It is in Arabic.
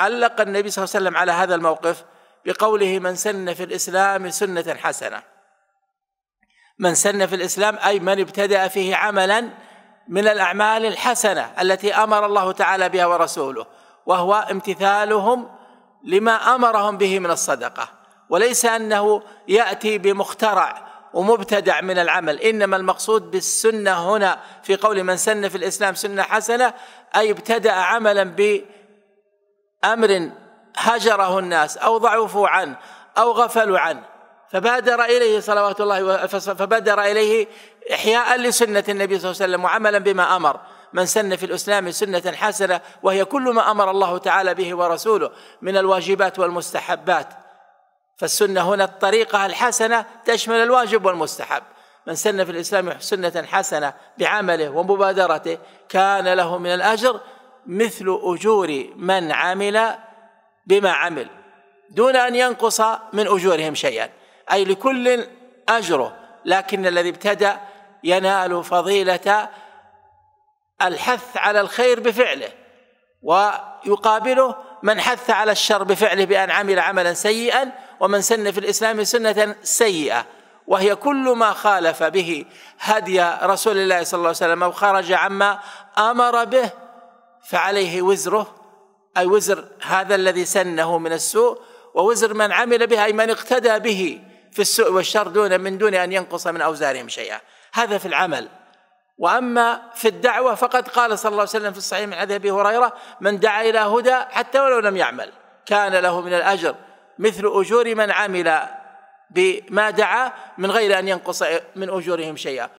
علق النبي صلى الله عليه وسلم على هذا الموقف بقوله من سن في الإسلام سنة حسنة من سن في الإسلام أي من ابتدأ فيه عملا من الأعمال الحسنة التي أمر الله تعالى بها ورسوله وهو امتثالهم لما أمرهم به من الصدقة وليس أنه يأتي بمخترع ومبتدع من العمل إنما المقصود بالسنة هنا في قول من سن في الإسلام سنة حسنة أي ابتدأ عملا به امر هجره الناس او ضعفوا عنه او غفلوا عنه فبادر اليه صلوات الله فبادر اليه احياء لسنه النبي صلى الله عليه وسلم وعملا بما امر من سن في الاسلام سنه حسنه وهي كل ما امر الله تعالى به ورسوله من الواجبات والمستحبات فالسنه هنا الطريقه الحسنه تشمل الواجب والمستحب من سن في الاسلام سنه حسنه بعمله ومبادرته كان له من الاجر مثل أجور من عمل بما عمل دون أن ينقص من أجورهم شيئا أي لكل أجره لكن الذي ابتدأ ينال فضيلة الحث على الخير بفعله ويقابله من حث على الشر بفعله بأن عمل عملا سيئا ومن سن في الإسلام سنة سيئة وهي كل ما خالف به هدي رسول الله صلى الله عليه وسلم أو خرج عما أمر به فعليه وزره أي وزر هذا الذي سنه من السوء ووزر من عمل بها أي من اقتدى به في السوء والشر دون من دون أن ينقص من أوزارهم شيئا هذا في العمل وأما في الدعوة فقد قال صلى الله عليه وسلم في الصحيح من حديث أبي هريرة من دعا إلى هدى حتى ولو لم يعمل كان له من الأجر مثل أجور من عمل بما دعا من غير أن ينقص من أجورهم شيئا